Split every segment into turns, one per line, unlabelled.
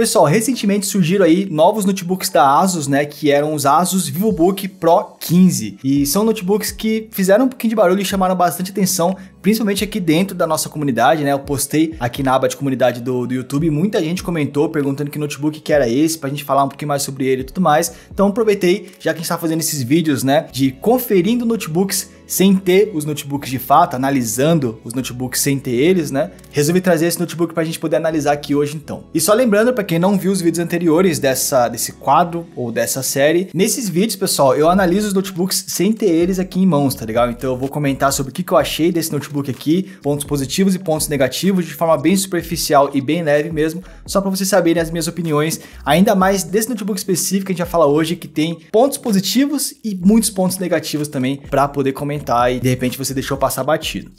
Pessoal, recentemente surgiram aí novos notebooks da Asus, né, que eram os Asus VivoBook Pro 15. E são notebooks que fizeram um pouquinho de barulho e chamaram bastante atenção principalmente aqui dentro da nossa comunidade, né? Eu postei aqui na aba de comunidade do, do YouTube, muita gente comentou perguntando que notebook que era esse, pra gente falar um pouquinho mais sobre ele e tudo mais. Então aproveitei, já que a gente tá fazendo esses vídeos, né, de conferindo notebooks sem ter os notebooks de fato, analisando os notebooks sem ter eles, né? Resolvi trazer esse notebook para a gente poder analisar aqui hoje então. E só lembrando para quem não viu os vídeos anteriores dessa desse quadro ou dessa série, nesses vídeos, pessoal, eu analiso os notebooks sem ter eles aqui em mãos, tá legal? Então eu vou comentar sobre o que, que eu achei desse notebook notebook aqui, pontos positivos e pontos negativos, de forma bem superficial e bem leve mesmo, só para vocês saberem as minhas opiniões, ainda mais desse notebook específico que a gente vai falar hoje, que tem pontos positivos e muitos pontos negativos também, para poder comentar e de repente você deixou passar batido.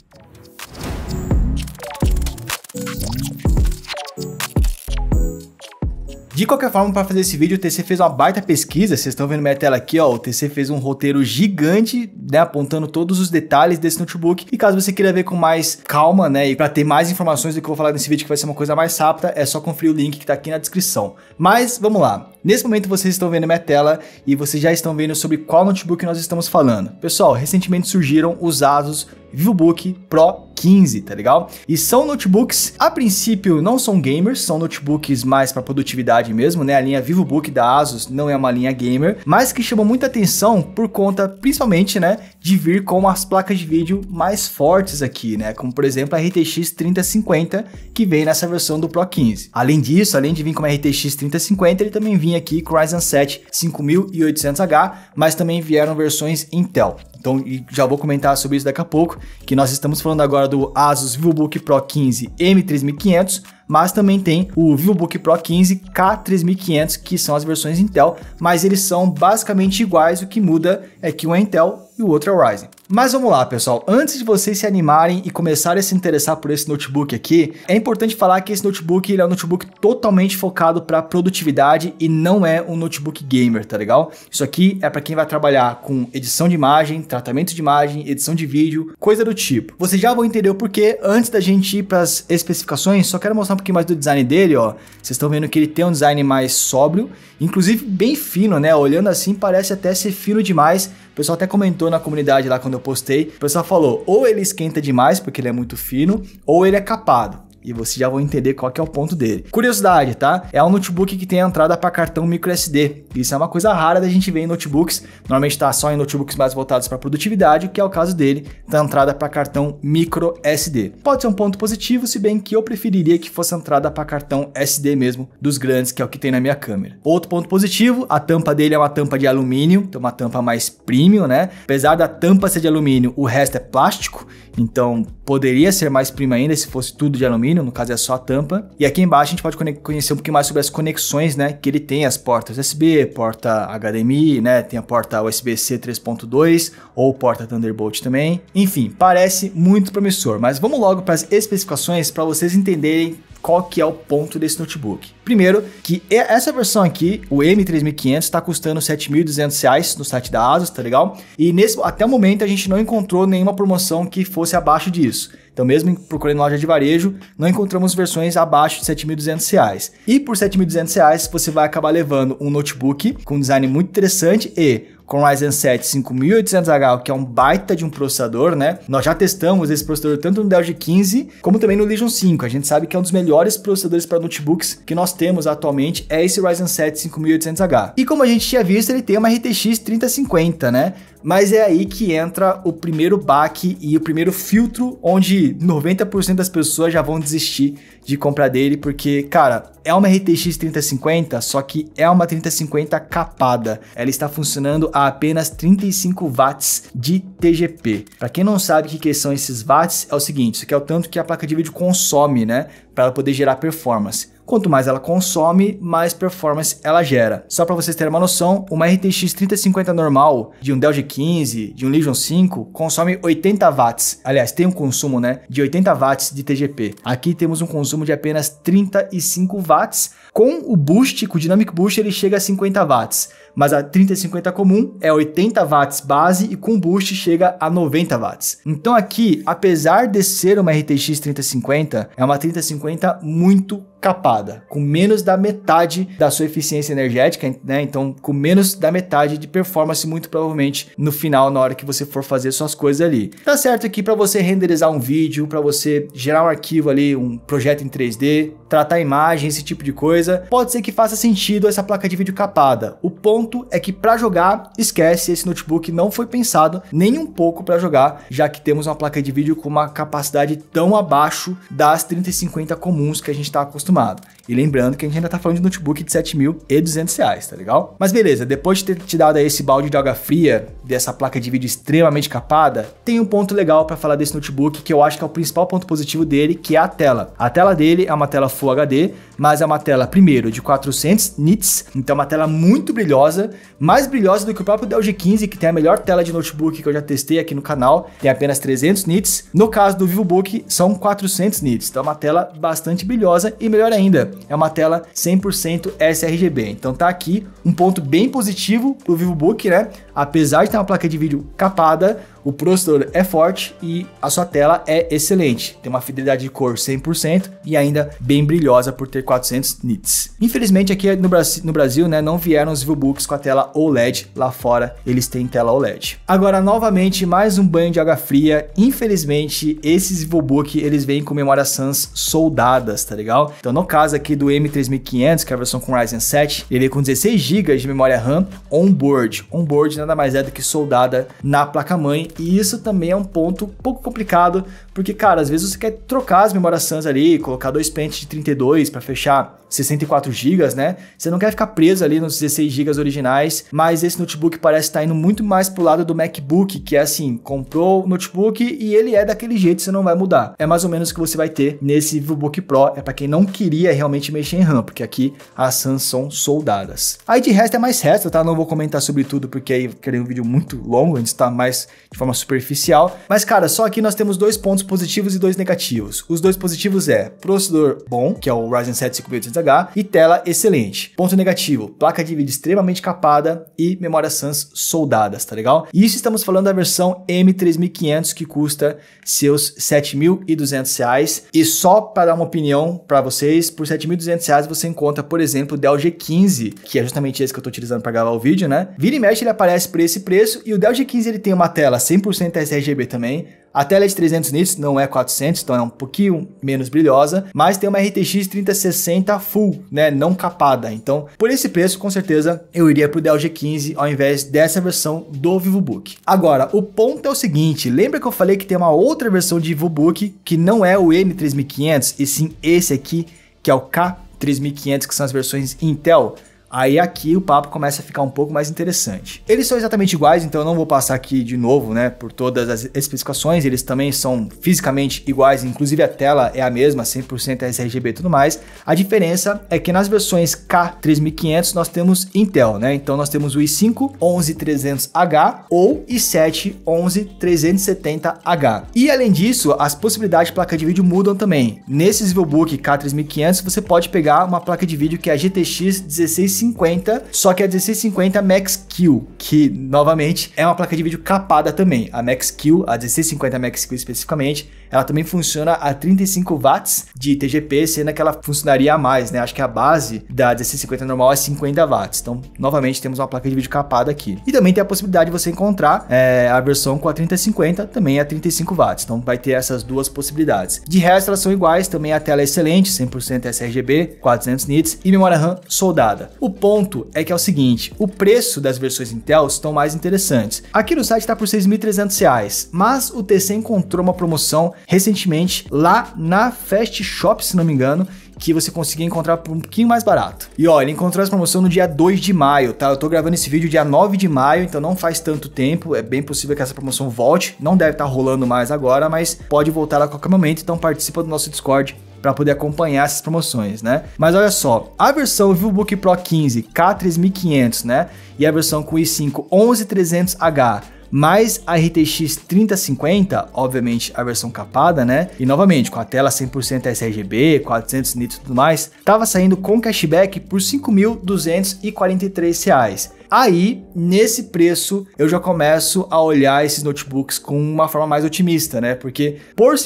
De qualquer forma, para fazer esse vídeo, o TC fez uma baita pesquisa, vocês estão vendo minha tela aqui, ó, o TC fez um roteiro gigante, né, apontando todos os detalhes desse notebook, e caso você queira ver com mais calma, né, e para ter mais informações do que eu vou falar nesse vídeo, que vai ser uma coisa mais rápida, é só conferir o link que tá aqui na descrição. Mas, vamos lá. Nesse momento vocês estão vendo minha tela e vocês já estão vendo sobre qual notebook nós estamos falando. Pessoal, recentemente surgiram os ASUS VivoBook Pro 15, tá legal? E são notebooks, a princípio não são gamers, são notebooks mais para produtividade mesmo, né? A linha VivoBook da Asus não é uma linha gamer, mas que chamou muita atenção por conta, principalmente, né, de vir com as placas de vídeo mais fortes aqui, né? Como por exemplo a RTX 3050, que vem nessa versão do Pro 15. Além disso, além de vir com a RTX 3050, ele também vinha tem aqui Ryzen 7 5800H, mas também vieram versões Intel. Então, já vou comentar sobre isso daqui a pouco, que nós estamos falando agora do Asus VivoBook Pro 15 M3500, mas também tem o VivoBook Pro 15 K3500, que são as versões Intel, mas eles são basicamente iguais, o que muda é que um é Intel e o outro é Ryzen. Mas vamos lá, pessoal. Antes de vocês se animarem e começarem a se interessar por esse notebook aqui, é importante falar que esse notebook ele é um notebook totalmente focado para produtividade e não é um notebook gamer, tá legal? Isso aqui é para quem vai trabalhar com edição de imagem, tratamento de imagem, edição de vídeo, coisa do tipo. Vocês já vão entender o porquê. Antes da gente ir para as especificações, só quero mostrar um pouquinho mais do design dele, ó. Vocês estão vendo que ele tem um design mais sóbrio, inclusive bem fino, né? Olhando assim parece até ser fino demais o pessoal até comentou na comunidade lá quando eu postei, o pessoal falou, ou ele esquenta demais porque ele é muito fino, ou ele é capado e vocês já vão entender qual que é o ponto dele. Curiosidade, tá? É um notebook que tem entrada para cartão microSD. Isso é uma coisa rara da gente ver em notebooks. Normalmente está só em notebooks mais voltados para produtividade, que é o caso dele, da entrada para cartão microSD. Pode ser um ponto positivo, se bem que eu preferiria que fosse entrada para cartão SD mesmo, dos grandes, que é o que tem na minha câmera. Outro ponto positivo, a tampa dele é uma tampa de alumínio, então uma tampa mais premium, né? Apesar da tampa ser de alumínio, o resto é plástico, então poderia ser mais premium ainda se fosse tudo de alumínio alumínio, no caso é só a tampa. E aqui embaixo a gente pode conhecer um pouquinho mais sobre as conexões, né, que ele tem, as portas USB, porta HDMI, né, tem a porta USB-C 3.2 ou porta Thunderbolt também. Enfim, parece muito promissor, mas vamos logo para as especificações para vocês entenderem qual que é o ponto desse notebook. Primeiro, que é essa versão aqui, o M3500, está custando R$ 7.200 no site da Asus, tá legal? E nesse, até o momento a gente não encontrou nenhuma promoção que fosse abaixo disso. Então, mesmo procurando loja de varejo, não encontramos versões abaixo de R$ 7.200. E por R$ 7.200 você vai acabar levando um notebook com um design muito interessante e com Ryzen 7 5800H, que é um baita de um processador, né? Nós já testamos esse processador tanto no Dell G15 como também no Legion 5. A gente sabe que é um dos melhores processadores para notebooks que nós temos atualmente, é esse Ryzen 7 5800H. E como a gente tinha visto, ele tem uma RTX 3050, né? Mas é aí que entra o primeiro baque e o primeiro filtro, onde 90% das pessoas já vão desistir de comprar dele, porque, cara, é uma RTX 3050, só que é uma 3050 capada. Ela está funcionando a apenas 35 watts de TGP. Para quem não sabe o que são esses watts, é o seguinte, isso aqui é o tanto que a placa de vídeo consome, né, para poder gerar performance. Quanto mais ela consome, mais performance ela gera. Só para vocês terem uma noção, uma RTX 3050 normal de um Dell G15, de um Legion 5, consome 80 watts. Aliás, tem um consumo, né, de 80 watts de TGP. Aqui temos um consumo de apenas 35 watts com o boost, com o Dynamic Boost, ele chega a 50 watts, mas a 3050 comum é 80 watts base e com boost chega a 90 watts. Então aqui, apesar de ser uma RTX 3050, é uma 3050 muito capada, com menos da metade da sua eficiência energética, né? Então, com menos da metade de performance, muito provavelmente no final, na hora que você for fazer suas coisas ali. Tá certo que para você renderizar um vídeo, para você gerar um arquivo ali, um projeto em 3D, tratar imagem, esse tipo de coisa coisa, pode ser que faça sentido essa placa de vídeo capada. O ponto é que para jogar, esquece, esse notebook não foi pensado nem um pouco para jogar, já que temos uma placa de vídeo com uma capacidade tão abaixo das 3050 comuns que a gente está acostumado. E lembrando que a gente ainda tá falando de notebook de 7.200 reais, tá legal? Mas beleza, depois de ter te dado esse balde de água fria, dessa placa de vídeo extremamente capada, tem um ponto legal para falar desse notebook que eu acho que é o principal ponto positivo dele, que é a tela. A tela dele é uma tela Full HD, mas é uma tela primeiro, de 400 nits, então é uma tela muito brilhosa, mais brilhosa do que o próprio Dell G15, que tem a melhor tela de notebook que eu já testei aqui no canal, tem apenas 300 nits. No caso do VivoBook, são 400 nits, então é uma tela bastante brilhosa e melhor ainda, é uma tela 100% sRGB. Então tá aqui um ponto bem positivo pro VivoBook, né? Apesar de ter uma placa de vídeo capada, o processador é forte e a sua tela é excelente. Tem uma fidelidade de cor 100% e ainda bem brilhosa por ter 400 nits. Infelizmente aqui no, Bra no Brasil, né, não vieram os e-books com a tela OLED. Lá fora eles têm tela OLED. Agora novamente mais um banho de água fria. Infelizmente esses VBook eles vêm com memória SANS soldadas, tá legal? Então no caso aqui do M3500, que é a versão com Ryzen 7, ele vem com 16 GB de memória RAM on board. On board nada mais é do que soldada na placa mãe e isso também é um ponto um pouco complicado, porque, cara, às vezes você quer trocar as memórias SANs ali, colocar dois pentes de 32 para fechar 64 GB, né? Você não quer ficar preso ali nos 16 GB originais, mas esse notebook parece estar tá indo muito mais pro lado do MacBook, que é assim, comprou o notebook e ele é daquele jeito, você não vai mudar. É mais ou menos o que você vai ter nesse VivoBook Pro, é para quem não queria realmente mexer em RAM, porque aqui as SANs são soldadas. Aí de resto é mais resto, tá? Não vou comentar sobre tudo, porque aí queria um vídeo muito longo, a gente tá mais de forma superficial. Mas, cara, só aqui nós temos dois pontos positivos e dois negativos. Os dois positivos é processador bom, que é o Ryzen 7 5800H, e tela excelente. Ponto negativo, placa de vídeo extremamente capada e memória SANS soldadas, tá legal? E isso estamos falando da versão M3500, que custa seus 7.200 reais. E só para dar uma opinião para vocês, por 7.200 reais você encontra, por exemplo, o Dell G15, que é justamente esse que eu estou utilizando para gravar o vídeo, né? Vira e mexe ele aparece por esse preço, e o Dell G15 ele tem uma tela 100% é sRGB também. A tela é de 300 nits, não é 400, então é um pouquinho menos brilhosa, mas tem uma RTX 3060 full, né, não capada. Então, por esse preço, com certeza, eu iria pro Dell G15 ao invés dessa versão do VivoBook. Agora, o ponto é o seguinte, lembra que eu falei que tem uma outra versão de VivoBook que não é o N3500, e sim esse aqui, que é o K3500, que são as versões Intel? Aí aqui o papo começa a ficar um pouco mais interessante. Eles são exatamente iguais, então eu não vou passar aqui de novo, né, por todas as especificações. Eles também são fisicamente iguais, inclusive a tela é a mesma, 100% sRGB e tudo mais. A diferença é que nas versões K3500 nós temos Intel, né? Então nós temos o i5 11300H ou i7 11370H. E além disso, as possibilidades de placa de vídeo mudam também. Nesse ZeBook K3500 você pode pegar uma placa de vídeo que é a GTX 16 1650, só que a 1650 Max-Q, que novamente é uma placa de vídeo capada também. A Max-Q, a 1650 Max-Q especificamente, ela também funciona a 35 watts de TGP, sendo que ela funcionaria a mais, né? Acho que a base da 1650 normal é 50 watts. Então, novamente, temos uma placa de vídeo capada aqui. E também tem a possibilidade de você encontrar é, a versão com a 3050, também a 35 watts. Então, vai ter essas duas possibilidades. De resto, elas são iguais, também a tela é excelente, 100% sRGB, 400 nits e memória RAM soldada. O ponto é que é o seguinte, o preço das versões Intel estão mais interessantes. Aqui no site está por R$ 6.300, mas o TC encontrou uma promoção recentemente lá na Fast Shop, se não me engano, que você conseguia encontrar por um pouquinho mais barato. E olha, ele encontrou essa promoção no dia 2 de maio, tá? Eu tô gravando esse vídeo dia 9 de maio, então não faz tanto tempo, é bem possível que essa promoção volte, não deve estar tá rolando mais agora, mas pode voltar a qualquer momento, então participa do nosso Discord para poder acompanhar essas promoções, né? Mas olha só, a versão VivoBook Pro 15 K3500, né? E a versão com i5 11300H mas a RTX 3050, obviamente a versão capada, né? E novamente, com a tela 100% sRGB, 400 nits e tudo mais, estava saindo com cashback por R$ 5.243. Aí, nesse preço, eu já começo a olhar esses notebooks com uma forma mais otimista, né? Porque por R$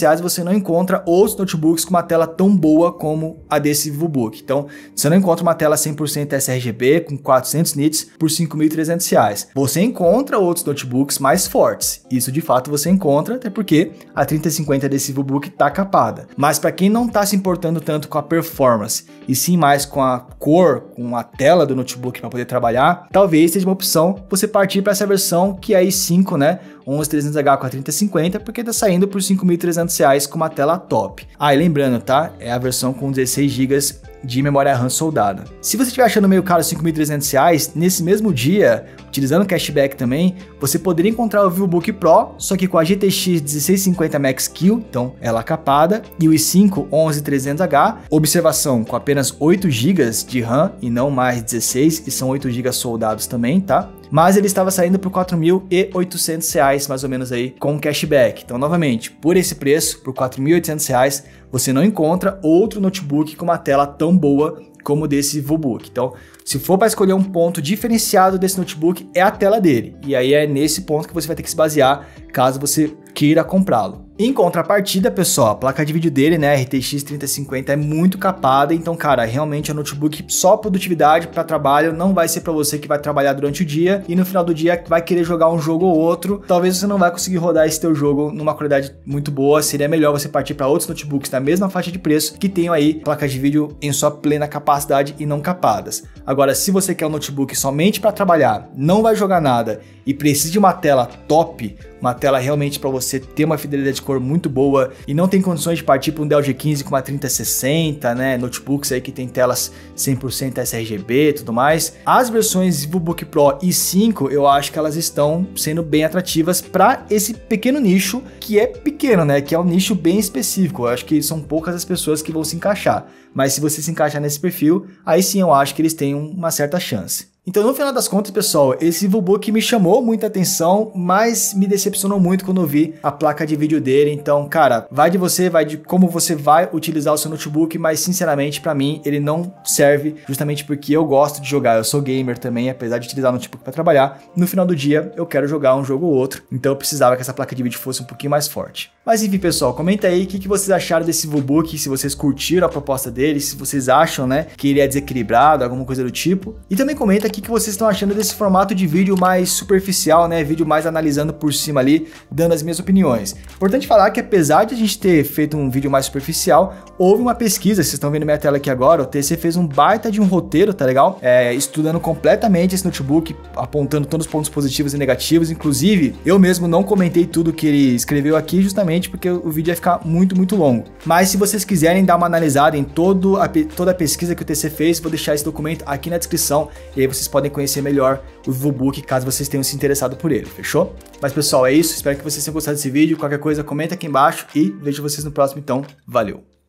reais você não encontra outros notebooks com uma tela tão boa como a desse VivoBook. Então, você não encontra uma tela 100% sRGB com 400 nits por R$ reais. Você encontra outros notebooks mais fortes. Isso de fato você encontra, até porque a 3050 desse VivoBook tá capada. Mas para quem não tá se importando tanto com a performance e sim mais com a cor, com a tela do notebook para poder trabalhar trabalhar, talvez seja uma opção você partir para essa versão que é i5, né? 11300H com a 3050, porque tá saindo por R$ 5.300 com uma tela top. Ah, e lembrando, tá? É a versão com 16 GB de memória RAM soldada. Se você estiver achando meio caro R$ 5.300, nesse mesmo dia, utilizando cashback também, você poderia encontrar o VivoBook Pro, só que com a GTX 1650 Max-Q, então ela capada, e o i5 11300H, observação, com apenas 8 GB de RAM e não mais 16, que são 8 GB soldados também, tá? mas ele estava saindo por 4.800 reais, mais ou menos aí, com cashback. Então, novamente, por esse preço, por 4.800 reais, você não encontra outro notebook com uma tela tão boa como desse VooBook. Então, se for para escolher um ponto diferenciado desse notebook, é a tela dele. E aí é nesse ponto que você vai ter que se basear caso você queira comprá-lo. Em contrapartida, pessoal, a placa de vídeo dele, né, RTX 3050 é muito capada, então, cara, realmente é um notebook só produtividade para trabalho, não vai ser para você que vai trabalhar durante o dia e no final do dia vai querer jogar um jogo ou outro, talvez você não vai conseguir rodar esse teu jogo numa qualidade muito boa, seria melhor você partir para outros notebooks da mesma faixa de preço que tenham aí placas de vídeo em sua plena capacidade e não capadas. Agora, se você quer um notebook somente para trabalhar, não vai jogar nada e precisa de uma tela top, uma tela realmente para você ter uma fidelidade de muito boa e não tem condições de partir para um Dell G15 com uma 3060, né? Notebooks aí que tem telas 100% sRGB e tudo mais. As versões VivoBook Pro e 5, eu acho que elas estão sendo bem atrativas para esse pequeno nicho, que é pequeno, né? Que é um nicho bem específico. Eu acho que são poucas as pessoas que vão se encaixar. Mas se você se encaixar nesse perfil, aí sim eu acho que eles têm uma certa chance. Então, no final das contas, pessoal, esse Vubook me chamou muita atenção, mas me decepcionou muito quando eu vi a placa de vídeo dele. Então, cara, vai de você, vai de como você vai utilizar o seu notebook, mas sinceramente, para mim, ele não serve justamente porque eu gosto de jogar. Eu sou gamer também, apesar de utilizar o notebook para trabalhar. No final do dia, eu quero jogar um jogo ou outro, então eu precisava que essa placa de vídeo fosse um pouquinho mais forte. Mas enfim, pessoal, comenta aí o que, que vocês acharam desse Vubook, se vocês curtiram a proposta dele, se vocês acham, né, que ele é desequilibrado, alguma coisa do tipo. E também comenta aqui que vocês estão achando desse formato de vídeo mais superficial, né? Vídeo mais analisando por cima ali, dando as minhas opiniões. Importante falar que apesar de a gente ter feito um vídeo mais superficial, houve uma pesquisa, vocês estão vendo minha tela aqui agora, o TC fez um baita de um roteiro, tá legal? É, estudando completamente esse notebook, apontando todos os pontos positivos e negativos, inclusive eu mesmo não comentei tudo que ele escreveu aqui, justamente porque o vídeo ia ficar muito, muito longo. Mas se vocês quiserem dar uma analisada em todo a, toda a pesquisa que o TC fez, vou deixar esse documento aqui na descrição, e aí vocês vocês podem conhecer melhor o VivoBook caso vocês tenham se interessado por ele, fechou? Mas pessoal, é isso. Espero que vocês tenham gostado desse vídeo. Qualquer coisa, comenta aqui embaixo e vejo vocês no próximo. Então, valeu!